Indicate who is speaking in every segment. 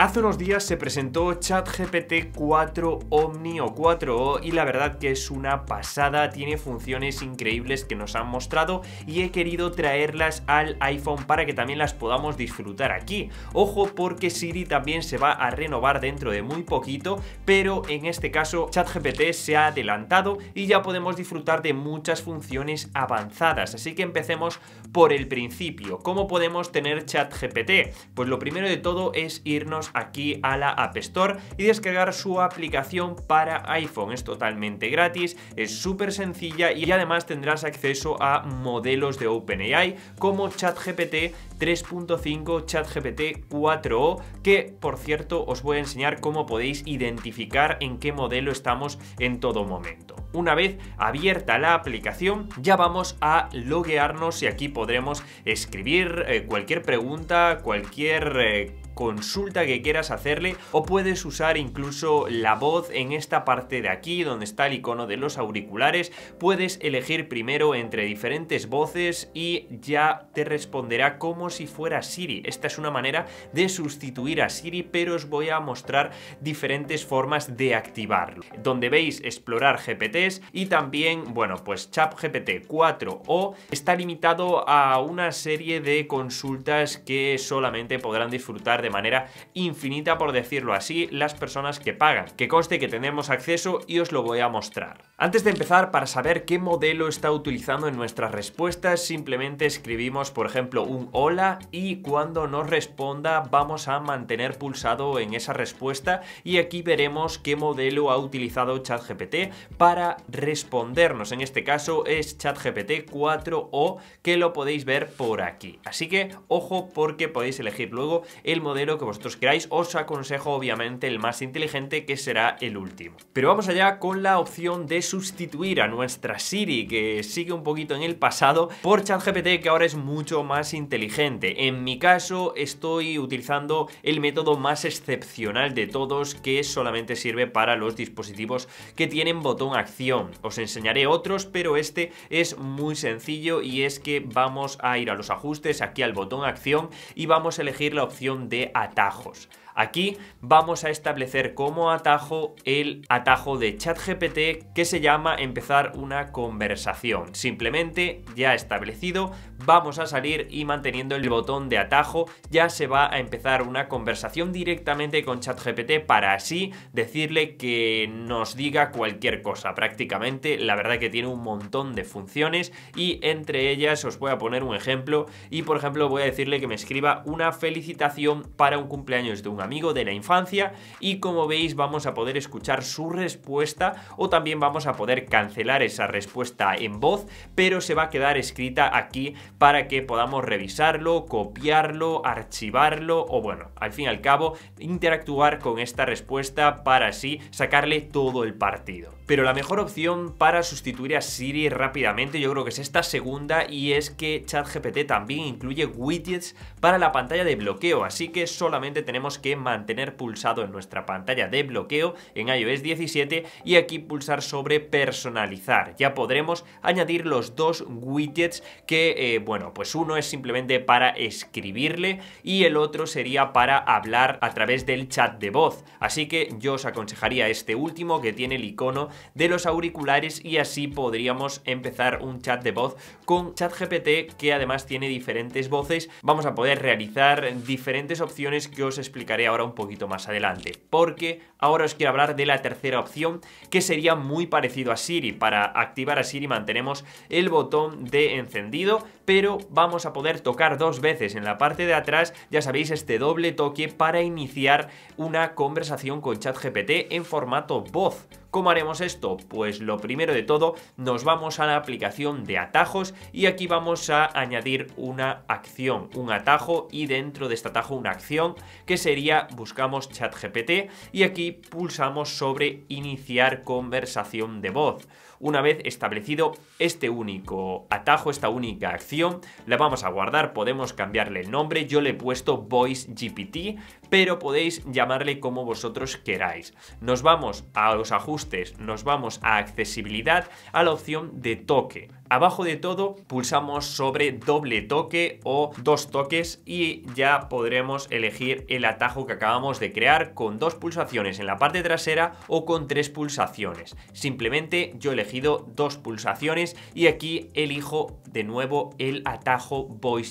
Speaker 1: Hace unos días se presentó ChatGPT 4 Omni o 4O y la verdad que es una pasada, tiene funciones increíbles que nos han mostrado y he querido traerlas al iPhone para que también las podamos disfrutar aquí. Ojo porque Siri también se va a renovar dentro de muy poquito, pero en este caso ChatGPT se ha adelantado y ya podemos disfrutar de muchas funciones avanzadas. Así que empecemos por el principio. ¿Cómo podemos tener ChatGPT? Pues lo primero de todo es irnos aquí a la App Store y descargar su aplicación para iPhone. Es totalmente gratis, es súper sencilla y además tendrás acceso a modelos de OpenAI como ChatGPT 3.5, ChatGPT 4o, que por cierto os voy a enseñar cómo podéis identificar en qué modelo estamos en todo momento. Una vez abierta la aplicación, ya vamos a loguearnos y aquí podremos escribir eh, cualquier pregunta, cualquier... Eh, consulta que quieras hacerle o puedes usar incluso la voz en esta parte de aquí donde está el icono de los auriculares. Puedes elegir primero entre diferentes voces y ya te responderá como si fuera Siri. Esta es una manera de sustituir a Siri pero os voy a mostrar diferentes formas de activarlo. Donde veis explorar GPTs y también, bueno, pues chat GPT 4 o está limitado a una serie de consultas que solamente podrán disfrutar de manera infinita, por decirlo así, las personas que pagan. Que conste que tenemos acceso y os lo voy a mostrar. Antes de empezar, para saber qué modelo está utilizando en nuestras respuestas, simplemente escribimos, por ejemplo, un hola y cuando nos responda vamos a mantener pulsado en esa respuesta y aquí veremos qué modelo ha utilizado ChatGPT para respondernos. En este caso es ChatGPT 4o que lo podéis ver por aquí. Así que ojo porque podéis elegir luego el modelo que vosotros queráis, os aconsejo obviamente el más inteligente que será el último. Pero vamos allá con la opción de sustituir a nuestra Siri que sigue un poquito en el pasado por ChatGPT que ahora es mucho más inteligente. En mi caso estoy utilizando el método más excepcional de todos que solamente sirve para los dispositivos que tienen botón acción. Os enseñaré otros pero este es muy sencillo y es que vamos a ir a los ajustes aquí al botón acción y vamos a elegir la opción de atajos. Aquí vamos a establecer como atajo el atajo de ChatGPT que se llama empezar una conversación. Simplemente ya establecido, vamos a salir y manteniendo el botón de atajo ya se va a empezar una conversación directamente con ChatGPT para así decirle que nos diga cualquier cosa. Prácticamente la verdad que tiene un montón de funciones y entre ellas os voy a poner un ejemplo y por ejemplo voy a decirle que me escriba una felicitación para un cumpleaños de un amigo de la infancia y como veis vamos a poder escuchar su respuesta o también vamos a poder cancelar esa respuesta en voz, pero se va a quedar escrita aquí para que podamos revisarlo, copiarlo, archivarlo o bueno, al fin y al cabo interactuar con esta respuesta para así sacarle todo el partido pero la mejor opción para sustituir a Siri rápidamente yo creo que es esta segunda y es que ChatGPT también incluye widgets para la pantalla de bloqueo, así que solamente tenemos que mantener pulsado en nuestra pantalla de bloqueo en iOS 17 y aquí pulsar sobre personalizar. Ya podremos añadir los dos widgets que, eh, bueno, pues uno es simplemente para escribirle y el otro sería para hablar a través del chat de voz. Así que yo os aconsejaría este último que tiene el icono de los auriculares y así podríamos empezar un chat de voz con ChatGPT que además tiene diferentes voces. Vamos a poder realizar diferentes opciones que os explicaré ahora un poquito más adelante. Porque ahora os quiero hablar de la tercera opción que sería muy parecido a Siri. Para activar a Siri mantenemos el botón de encendido pero vamos a poder tocar dos veces en la parte de atrás, ya sabéis, este doble toque para iniciar una conversación con ChatGPT en formato voz. ¿Cómo haremos esto? Pues lo primero de todo, nos vamos a la aplicación de atajos y aquí vamos a añadir una acción, un atajo y dentro de este atajo una acción que sería buscamos ChatGPT y aquí pulsamos sobre iniciar conversación de voz. Una vez establecido este único atajo, esta única acción, la vamos a guardar, podemos cambiarle el nombre, yo le he puesto Voice GPT, pero podéis llamarle como vosotros queráis. Nos vamos a los ajustes, nos vamos a accesibilidad, a la opción de toque. Abajo de todo pulsamos sobre doble toque o dos toques y ya podremos elegir el atajo que acabamos de crear con dos pulsaciones en la parte trasera o con tres pulsaciones. Simplemente yo he elegido dos pulsaciones y aquí elijo de nuevo el atajo Voice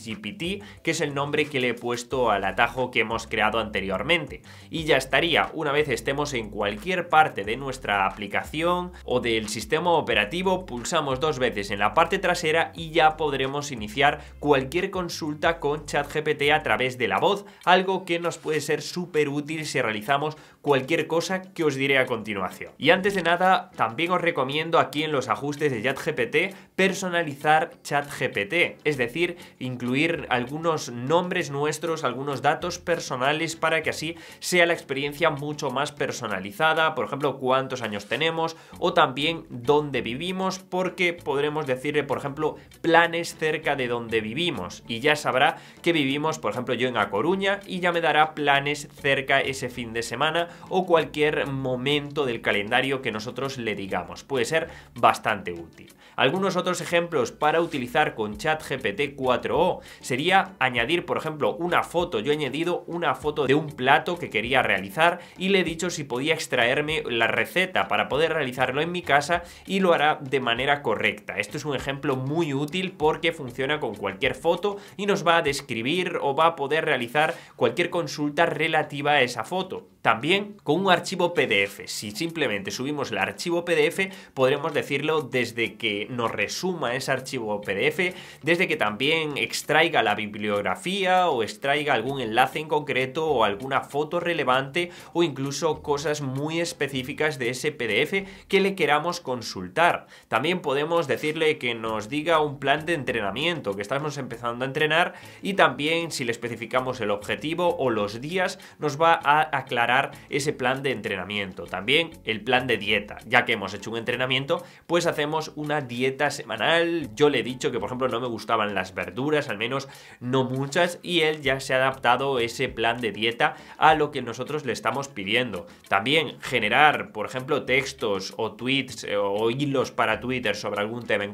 Speaker 1: que es el nombre que le he puesto al atajo que hemos creado anteriormente. Y ya estaría, una vez estemos en cualquier parte de nuestra aplicación o del sistema operativo, pulsamos dos veces en la parte trasera y ya podremos iniciar cualquier consulta con ChatGPT a través de la voz, algo que nos puede ser súper útil si realizamos cualquier cosa que os diré a continuación. Y antes de nada, también os recomiendo aquí en los ajustes de ChatGPT personalizar ChatGPT, es decir, incluir algunos nombres nuestros, algunos datos personales para que así sea la experiencia mucho más personalizada, por ejemplo, cuántos años tenemos o también dónde vivimos, porque podremos decir decirle por ejemplo, planes cerca de donde vivimos y ya sabrá que vivimos, por ejemplo, yo en A Coruña y ya me dará planes cerca ese fin de semana o cualquier momento del calendario que nosotros le digamos. Puede ser bastante útil. Algunos otros ejemplos para utilizar con chat gpt 4O sería añadir, por ejemplo, una foto. Yo he añadido una foto de un plato que quería realizar y le he dicho si podía extraerme la receta para poder realizarlo en mi casa y lo hará de manera correcta. Esto es un ejemplo muy útil porque funciona con cualquier foto y nos va a describir o va a poder realizar cualquier consulta relativa a esa foto. También con un archivo PDF. Si simplemente subimos el archivo PDF, podremos decirlo desde que nos resuma ese archivo PDF, desde que también extraiga la bibliografía o extraiga algún enlace en concreto o alguna foto relevante o incluso cosas muy específicas de ese PDF que le queramos consultar. También podemos decirle que nos diga un plan de entrenamiento, que estamos empezando a entrenar y también si le especificamos el objetivo o los días nos va a aclarar ese plan de entrenamiento. También el plan de dieta, ya que hemos hecho un entrenamiento, pues hacemos una dieta semanal. Yo le he dicho que por ejemplo no me gustaban las verduras, al menos no muchas, y él ya se ha adaptado ese plan de dieta a lo que nosotros le estamos pidiendo. También generar, por ejemplo, textos o tweets eh, o hilos para Twitter sobre algún tema en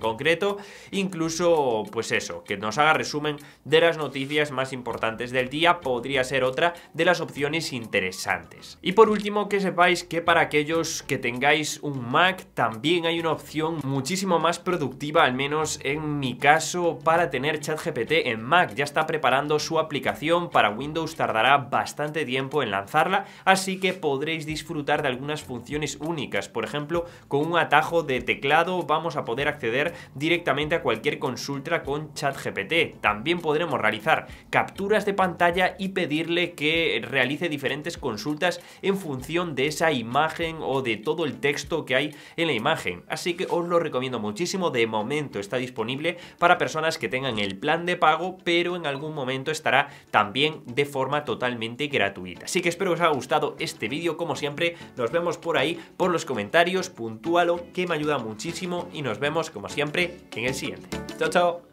Speaker 1: incluso pues eso, que nos haga resumen de las noticias más importantes del día, podría ser otra de las opciones interesantes. Y por último, que sepáis que para aquellos que tengáis un Mac, también hay una opción muchísimo más productiva, al menos en mi caso, para tener ChatGPT en Mac. Ya está preparando su aplicación para Windows, tardará bastante tiempo en lanzarla, así que podréis disfrutar de algunas funciones únicas. Por ejemplo, con un atajo de teclado vamos a poder acceder directamente a cualquier consulta con ChatGPT. También podremos realizar capturas de pantalla y pedirle que realice diferentes consultas en función de esa imagen o de todo el texto que hay en la imagen. Así que os lo recomiendo muchísimo. De momento está disponible para personas que tengan el plan de pago, pero en algún momento estará también de forma totalmente gratuita. Así que espero que os haya gustado este vídeo. Como siempre, nos vemos por ahí, por los comentarios, puntúalo, que me ayuda muchísimo y nos vemos como siempre siempre en el siguiente. Chao, chao.